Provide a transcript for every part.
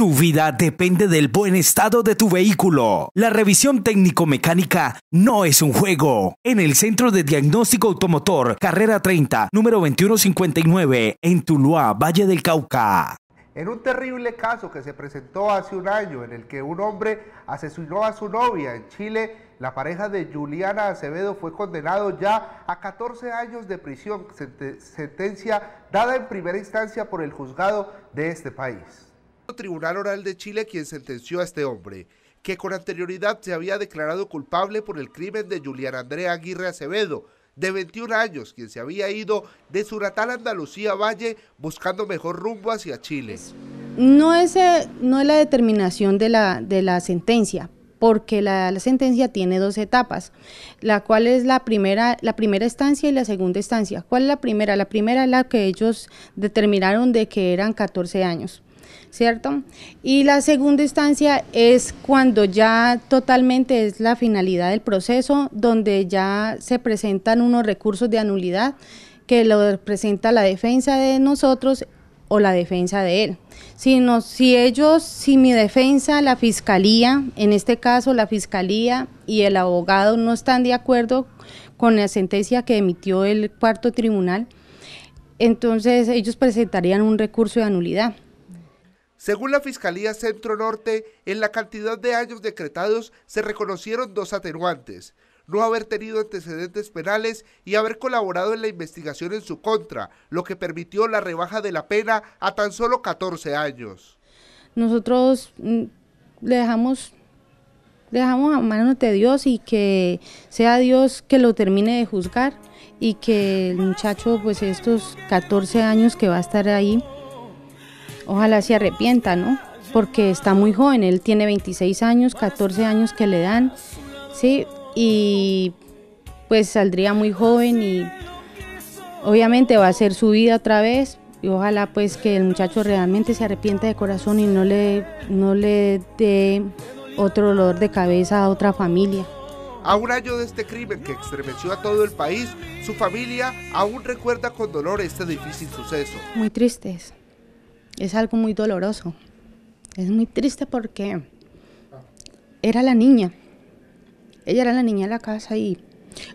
Tu vida depende del buen estado de tu vehículo. La revisión técnico-mecánica no es un juego. En el Centro de Diagnóstico Automotor, carrera 30, número 2159, en Tuluá, Valle del Cauca. En un terrible caso que se presentó hace un año en el que un hombre asesinó a su novia en Chile, la pareja de Juliana Acevedo fue condenado ya a 14 años de prisión, sentencia dada en primera instancia por el juzgado de este país. Tribunal Oral de Chile quien sentenció a este hombre, que con anterioridad se había declarado culpable por el crimen de Julián Andrea Aguirre Acevedo, de 21 años, quien se había ido de su natal Andalucía Valle buscando mejor rumbo hacia Chile. No es, eh, no es la determinación de la, de la sentencia, porque la, sentencia tiene dos etapas, la cual es la primera, la primera estancia y la segunda estancia. ¿Cuál es la primera? La primera es la que ellos determinaron de que eran 14 años. ¿cierto? Y la segunda instancia es cuando ya totalmente es la finalidad del proceso, donde ya se presentan unos recursos de anulidad que lo presenta la defensa de nosotros o la defensa de él. si ellos, si mi defensa, la fiscalía, en este caso la fiscalía y el abogado no están de acuerdo con la sentencia que emitió el cuarto tribunal, entonces ellos presentarían un recurso de anulidad. Según la Fiscalía Centro Norte, en la cantidad de años decretados se reconocieron dos atenuantes, no haber tenido antecedentes penales y haber colaborado en la investigación en su contra, lo que permitió la rebaja de la pena a tan solo 14 años. Nosotros mm, le dejamos, dejamos a manos de Dios y que sea Dios que lo termine de juzgar y que el muchacho, pues estos 14 años que va a estar ahí, Ojalá se arrepienta, ¿no? Porque está muy joven, él tiene 26 años, 14 años que le dan, ¿sí? Y pues saldría muy joven y obviamente va a ser su vida otra vez y ojalá pues que el muchacho realmente se arrepienta de corazón y no le, no le dé otro dolor de cabeza a otra familia. A un año de este crimen que estremeció a todo el país, su familia aún recuerda con dolor este difícil suceso. Muy tristes es algo muy doloroso. Es muy triste porque era la niña. Ella era la niña de la casa y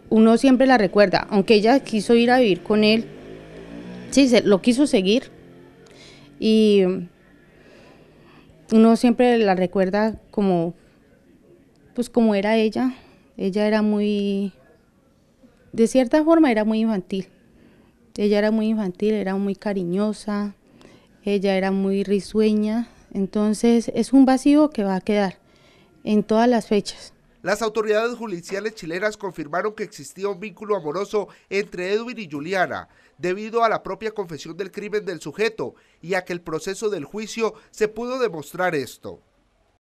uno siempre la recuerda, aunque ella quiso ir a vivir con él. Sí, se, lo quiso seguir. Y uno siempre la recuerda como pues como era ella. Ella era muy de cierta forma era muy infantil. Ella era muy infantil, era muy cariñosa, ella era muy risueña, entonces es un vacío que va a quedar en todas las fechas. Las autoridades judiciales chilenas confirmaron que existía un vínculo amoroso entre Edwin y Juliana, debido a la propia confesión del crimen del sujeto y a que el proceso del juicio se pudo demostrar esto.